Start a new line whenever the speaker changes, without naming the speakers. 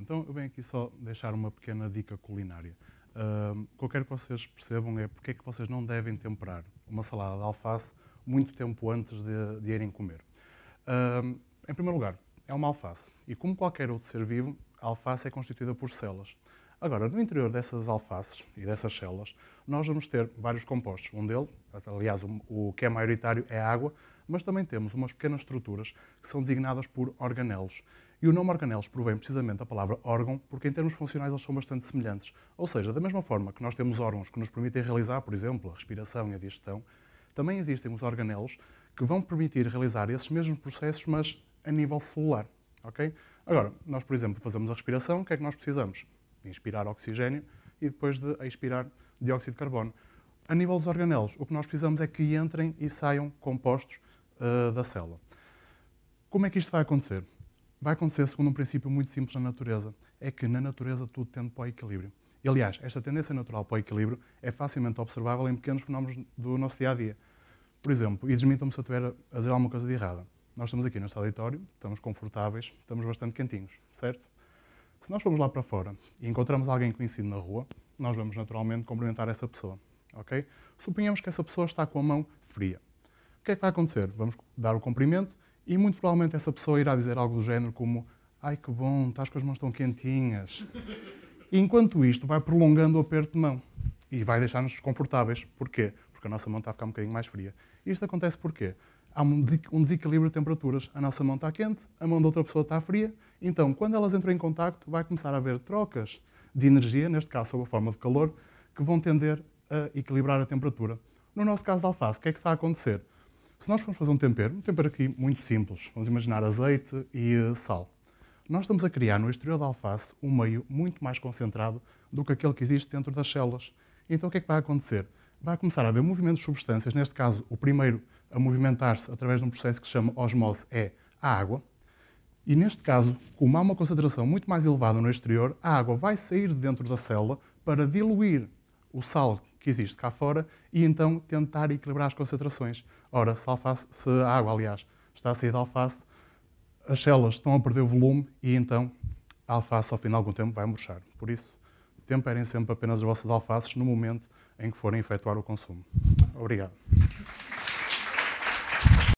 Então eu venho aqui só deixar uma pequena dica culinária. Uh, qualquer que vocês percebam é porque é que vocês não devem temperar uma salada de alface muito tempo antes de, de irem comer. Uh, em primeiro lugar, é uma alface e como qualquer outro ser vivo, a alface é constituída por células. Agora, no interior dessas alfaces e dessas células, nós vamos ter vários compostos. Um deles, aliás, o que é maioritário é a água, mas também temos umas pequenas estruturas que são designadas por organelos. E o nome organelos provém precisamente da palavra órgão, porque em termos funcionais eles são bastante semelhantes. Ou seja, da mesma forma que nós temos órgãos que nos permitem realizar, por exemplo, a respiração e a digestão, também existem os organelos que vão permitir realizar esses mesmos processos, mas a nível celular. Okay? Agora, nós, por exemplo, fazemos a respiração, o que é que nós precisamos? De inspirar oxigênio e depois de expirar dióxido de carbono. A nível dos organelos, o que nós precisamos é que entrem e saiam compostos uh, da célula. Como é que isto vai acontecer? vai acontecer segundo um princípio muito simples na natureza. É que na natureza tudo tende para o equilíbrio. E, aliás, esta tendência natural para o equilíbrio é facilmente observável em pequenos fenómenos do nosso dia a dia. Por exemplo, e desmintam-me se eu estiver a dizer alguma coisa de errada. Nós estamos aqui neste auditório, estamos confortáveis, estamos bastante quentinhos, certo? Se nós formos lá para fora e encontramos alguém conhecido na rua, nós vamos naturalmente cumprimentar essa pessoa, ok? Suponhamos que essa pessoa está com a mão fria. O que é que vai acontecer? Vamos dar o cumprimento, e muito provavelmente essa pessoa irá dizer algo do género como: Ai que bom, estás com as mãos tão quentinhas. Enquanto isto, vai prolongando o aperto de mão e vai deixar-nos desconfortáveis. Porquê? Porque a nossa mão está a ficar um bocadinho mais fria. Isto acontece porquê? Há um desequilíbrio de temperaturas. A nossa mão está quente, a mão da outra pessoa está fria. Então, quando elas entram em contacto, vai começar a haver trocas de energia, neste caso sob a forma de calor, que vão tender a equilibrar a temperatura. No nosso caso da alface, o que é que está a acontecer? Se nós formos fazer um tempero, um tempero aqui muito simples, vamos imaginar azeite e eh, sal, nós estamos a criar no exterior da alface um meio muito mais concentrado do que aquele que existe dentro das células. Então o que é que vai acontecer? Vai começar a haver movimentos de substâncias, neste caso o primeiro a movimentar-se através de um processo que se chama osmose é a água, e neste caso, como há uma concentração muito mais elevada no exterior, a água vai sair de dentro da célula para diluir o sal que existe cá fora e então tentar equilibrar as concentrações. Ora, se a, alface, se a água, aliás, está a sair da alface, as células estão a perder o volume e então a alface, ao fim de algum tempo, vai murchar. Por isso, temperem sempre apenas as vossas alfaces no momento em que forem efetuar o consumo. Obrigado.